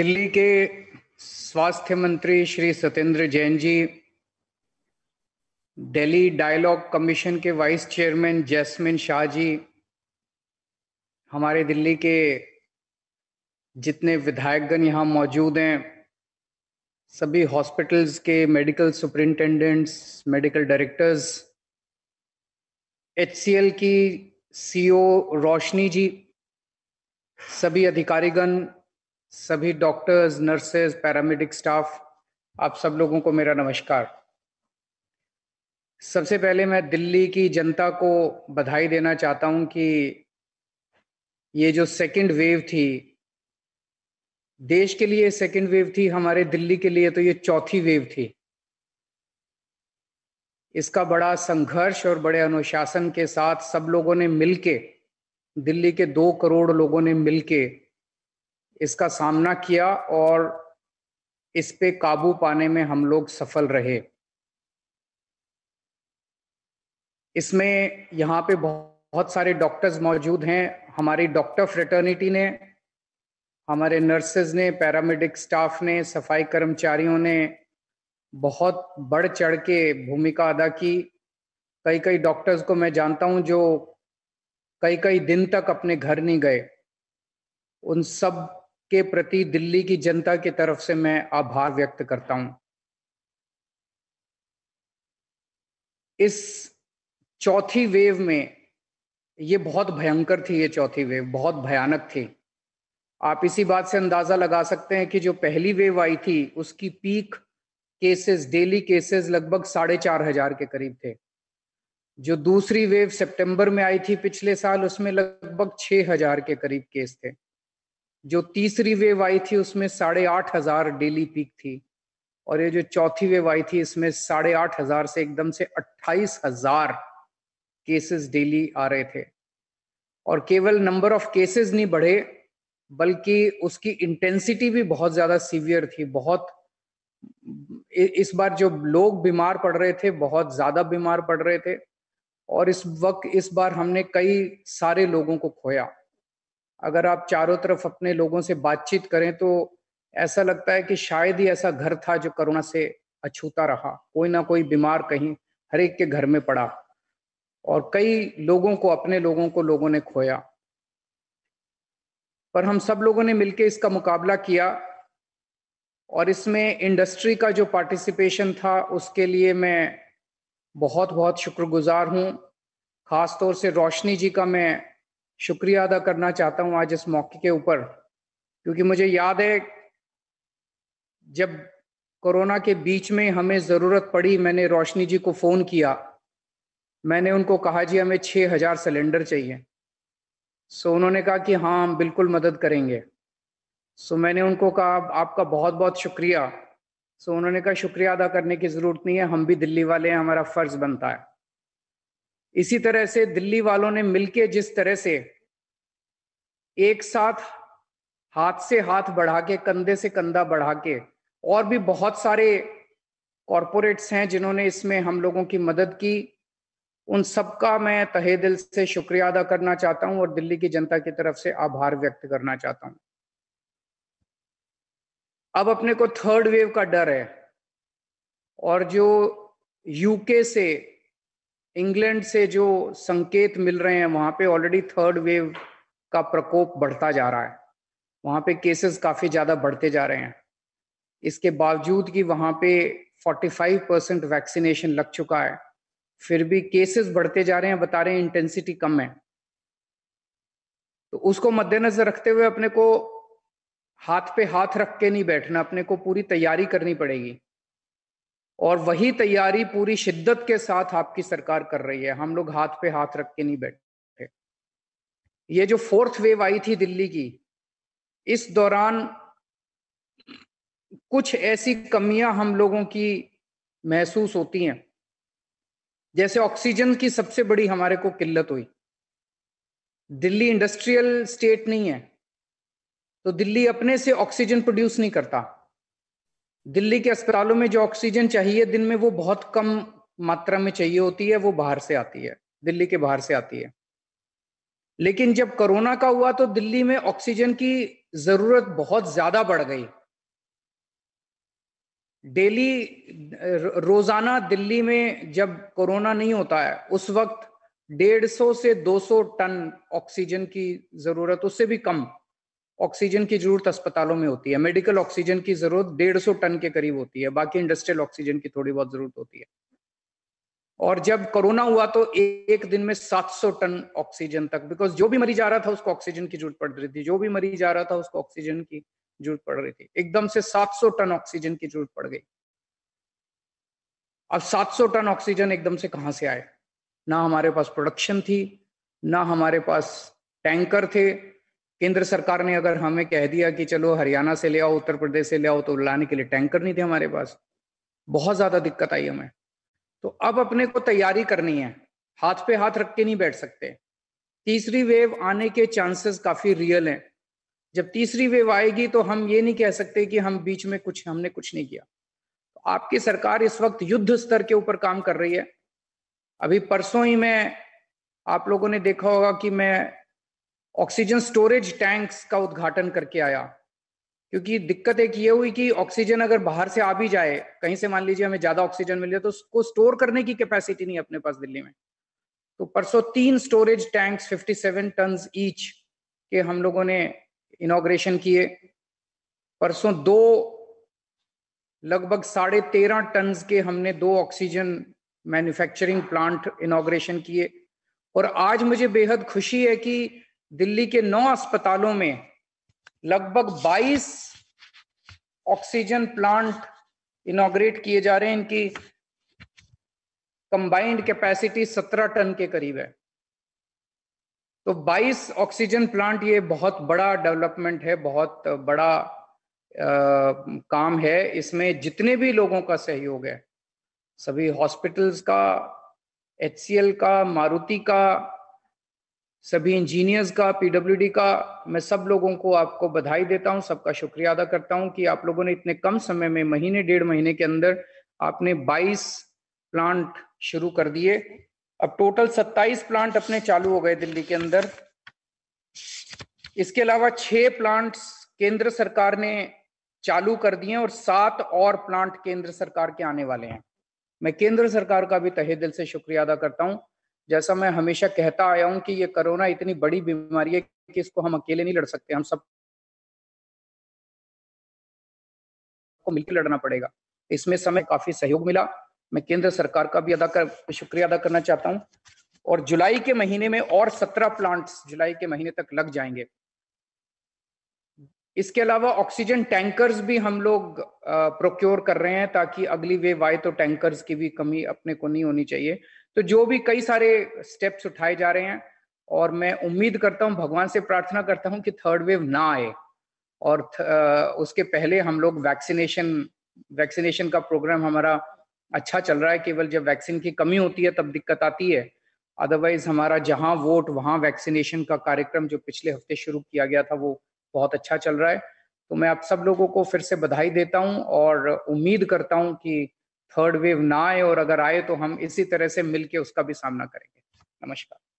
दिल्ली के स्वास्थ्य मंत्री श्री सत्येंद्र जैन जी दिल्ली डायलॉग कमीशन के वाइस चेयरमैन जैस्मिन शाह जी हमारे दिल्ली के जितने विधायकगण यहाँ मौजूद हैं सभी हॉस्पिटल्स के medical superintendents medical directors H की सीईओ रोशनी जी सभी अधिकारीगण सभी डॉक्टर्स नर्सेज पैरामेडिक स्टाफ आप सब लोगों को मेरा नमस्कार सबसे पहले मैं दिल्ली की जनता को बधाई देना चाहता हूं कि ये जो सेकंड वेव थी देश के लिए सेकंड वेव थी हमारे दिल्ली के लिए तो ये चौथी वेव थी इसका बड़ा संघर्ष और बड़े अनुशासन के साथ सब लोगों ने मिलके दिल्ली के दो करोड़ लोगों ने मिलके इसका सामना किया और इस पे काबू पाने में हम लोग सफल रहे इसमें यहाँ पे बहुत सारे डॉक्टर्स मौजूद हैं हमारी डॉक्टर फ्रेटर्निटी ने हमारे नर्सेज ने पैरामेडिक स्टाफ ने सफाई कर्मचारियों ने बहुत बढ़ चढ़ के भूमिका अदा की कई कई डॉक्टर्स को मैं जानता हूँ जो कई कई दिन तक अपने घर नहीं गए उन सब के प्रति दिल्ली की जनता की तरफ से मैं आभार व्यक्त करता हूं इस चौथी वेव में ये बहुत भयंकर थी ये चौथी वेव बहुत भयानक थी आप इसी बात से अंदाजा लगा सकते हैं कि जो पहली वेव आई थी उसकी पीक केसेस डेली केसेस लगभग साढ़े चार हजार के करीब थे जो दूसरी वेव सितंबर में आई थी पिछले साल उसमें लगभग छह हजार के करीब केस थे जो तीसरी वेव आई थी उसमें साढ़े आठ हजार डेली पीक थी और ये जो चौथी वेव आई थी इसमें साढ़े आठ हजार से एकदम से अट्ठाईस हजार केसेस डेली आ रहे थे और केवल नंबर ऑफ केसेस नहीं बढ़े बल्कि उसकी इंटेंसिटी भी बहुत ज्यादा सीवियर थी बहुत इस बार जो लोग बीमार पड़ रहे थे बहुत ज्यादा बीमार पड़ रहे थे और इस वक्त इस बार हमने कई सारे लोगों को खोया अगर आप चारों तरफ अपने लोगों से बातचीत करें तो ऐसा लगता है कि शायद ही ऐसा घर था जो कोरोना से अछूता रहा कोई ना कोई बीमार कहीं हर एक के घर में पड़ा और कई लोगों को अपने लोगों को लोगों ने खोया पर हम सब लोगों ने मिलकर इसका मुकाबला किया और इसमें इंडस्ट्री का जो पार्टिसिपेशन था उसके लिए मैं बहुत बहुत शुक्रगुजार हूँ खासतौर से रोशनी जी का मैं शुक्रिया अदा करना चाहता हूँ आज इस मौके के ऊपर क्योंकि मुझे याद है जब कोरोना के बीच में हमें ज़रूरत पड़ी मैंने रोशनी जी को फ़ोन किया मैंने उनको कहा जी हमें छः हज़ार सिलेंडर चाहिए सो उन्होंने कहा कि हाँ हम बिल्कुल मदद करेंगे सो मैंने उनको कहा आपका बहुत बहुत शुक्रिया सो उन्होंने कहा शुक्रिया अदा करने की ज़रूरत नहीं है हम भी दिल्ली वाले हैं हमारा फ़र्ज़ बनता है इसी तरह से दिल्ली वालों ने मिलके जिस तरह से एक साथ हाथ से हाथ बढ़ा के कंधे से कंधा बढ़ा के और भी बहुत सारे कॉरपोरेट्स हैं जिन्होंने इसमें हम लोगों की मदद की उन सबका मैं तहे दिल से शुक्रिया अदा करना चाहता हूं और दिल्ली की जनता की तरफ से आभार व्यक्त करना चाहता हूं अब अपने को थर्ड वेव का डर है और जो यूके से इंग्लैंड से जो संकेत मिल रहे हैं वहां पे ऑलरेडी थर्ड वेव का प्रकोप बढ़ता जा रहा है वहां पे केसेस काफी ज्यादा बढ़ते जा रहे हैं इसके बावजूद कि वहां पे 45 परसेंट वैक्सीनेशन लग चुका है फिर भी केसेस बढ़ते जा रहे हैं बता रहे हैं इंटेंसिटी कम है तो उसको मद्देनजर रखते हुए अपने को हाथ पे हाथ रख के नहीं बैठना अपने को पूरी तैयारी करनी पड़ेगी और वही तैयारी पूरी शिद्दत के साथ आपकी सरकार कर रही है हम लोग हाथ पे हाथ रख के नहीं बैठे ये जो फोर्थ वेव आई थी दिल्ली की इस दौरान कुछ ऐसी कमियां हम लोगों की महसूस होती हैं जैसे ऑक्सीजन की सबसे बड़ी हमारे को किल्लत हुई दिल्ली इंडस्ट्रियल स्टेट नहीं है तो दिल्ली अपने से ऑक्सीजन प्रोड्यूस नहीं करता दिल्ली के अस्पतालों में जो ऑक्सीजन चाहिए दिन में वो बहुत कम मात्रा में चाहिए होती है वो बाहर से आती है दिल्ली के बाहर से आती है लेकिन जब कोरोना का हुआ तो दिल्ली में ऑक्सीजन की जरूरत बहुत ज्यादा बढ़ गई डेली रोजाना दिल्ली में जब कोरोना नहीं होता है उस वक्त डेढ़ सौ से दो सौ टन ऑक्सीजन की जरूरत उससे भी कम ऑक्सीजन की जरूरत अस्पतालों में होती है मेडिकल ऑक्सीजन की जरूरत डेढ़ सौ टन के करीब होती है बाकी इंडस्ट्रियल ऑक्सीजन की थोड़ी बहुत जरूरत होती है और जब कोरोना हुआ तो एक दिन में 700 टन ऑक्सीजन तक बिकॉज जो भी मरीज आ रहा था उसको ऑक्सीजन की जरूरत पड़ रही थी जो भी मरीज आ रहा था उसको ऑक्सीजन की जरूरत पड़ रही थी एकदम से 700 टन ऑक्सीजन की जरूरत पड़ गई अब 700 टन ऑक्सीजन एकदम से कहा से आए ना हमारे पास प्रोडक्शन थी ना हमारे पास टैंकर थे केंद्र सरकार ने अगर हमें कह दिया कि चलो हरियाणा से ले आओ उत्तर प्रदेश से ले आओ तो लाने के लिए टैंकर नहीं थे हमारे पास बहुत ज्यादा दिक्कत आई हमें तो अब अपने को तैयारी करनी है हाथ पे हाथ रख के नहीं बैठ सकते तीसरी वेव आने के चांसेस काफी रियल हैं जब तीसरी वेव आएगी तो हम ये नहीं कह सकते कि हम बीच में कुछ हमने कुछ नहीं किया तो आपकी सरकार इस वक्त युद्ध स्तर के ऊपर काम कर रही है अभी परसों ही मैं आप लोगों ने देखा होगा कि मैं ऑक्सीजन स्टोरेज टैंक्स का उद्घाटन करके आया क्योंकि दिक्कत एक ये हुई कि ऑक्सीजन अगर बाहर से आ भी जाए कहीं से मान लीजिए हमें ज्यादा ऑक्सीजन मिल जाए तो उसको स्टोर करने की कैपेसिटी नहीं अपने पास दिल्ली में तो परसों तीन स्टोरेज टैंक्स 57 टन ईच के हम लोगों ने इनोग्रेशन किए परसों दो लगभग साढ़े तेरह टन के हमने दो ऑक्सीजन मैन्युफैक्चरिंग प्लांट इनोग्रेशन किए और आज मुझे बेहद खुशी है कि दिल्ली के नौ अस्पतालों में लगभग 22 ऑक्सीजन प्लांट इनोग्रेट किए जा रहे हैं इनकी कंबाइंड कैपेसिटी 17 टन के करीब है तो 22 ऑक्सीजन प्लांट ये बहुत बड़ा डेवलपमेंट है बहुत बड़ा आ, काम है इसमें जितने भी लोगों का सहयोग है सभी हॉस्पिटल्स का एच का मारुति का सभी इंजीनियर्स का पीडब्ल्यूडी का मैं सब लोगों को आपको बधाई देता हूं सबका शुक्रिया अदा करता हूं कि आप लोगों ने इतने कम समय में महीने डेढ़ महीने के अंदर आपने 22 प्लांट शुरू कर दिए अब टोटल 27 प्लांट अपने चालू हो गए दिल्ली के अंदर इसके अलावा छह प्लांट केंद्र सरकार ने चालू कर दिए और सात और प्लांट केंद्र सरकार के आने वाले हैं मैं केंद्र सरकार का भी तहे दिल से शुक्रिया अदा करता हूं जैसा मैं हमेशा कहता आया हूं कि ये कोरोना इतनी बड़ी बीमारी है कि इसको हम अकेले नहीं लड़ सकते हम सब को मिलकर लड़ना पड़ेगा इसमें समय काफी सहयोग मिला मैं केंद्र सरकार का भी अदा कर शुक्रिया अदा करना चाहता हूँ और जुलाई के महीने में और सत्रह प्लांट्स जुलाई के महीने तक लग जाएंगे इसके अलावा ऑक्सीजन टैंकर्स भी हम लोग प्रोक्योर कर रहे हैं ताकि अगली वेव आए तो टैंकर्स की भी कमी अपने को नहीं होनी चाहिए तो जो भी कई सारे स्टेप्स उठाए जा रहे हैं और मैं उम्मीद करता हूँ भगवान से प्रार्थना करता हूँ कि थर्ड वेव ना आए और थ, आ, उसके पहले हम लोग वैक्सीनेशन वैक्सीनेशन का प्रोग्राम हमारा अच्छा चल रहा है केवल जब वैक्सीन की कमी होती है तब दिक्कत आती है अदरवाइज हमारा जहाँ वोट वहां वैक्सीनेशन का कार्यक्रम जो पिछले हफ्ते शुरू किया गया था वो बहुत अच्छा चल रहा है तो मैं आप सब लोगों को फिर से बधाई देता हूँ और उम्मीद करता हूँ कि थर्ड वेव ना आए और अगर आए तो हम इसी तरह से मिलकर उसका भी सामना करेंगे नमस्कार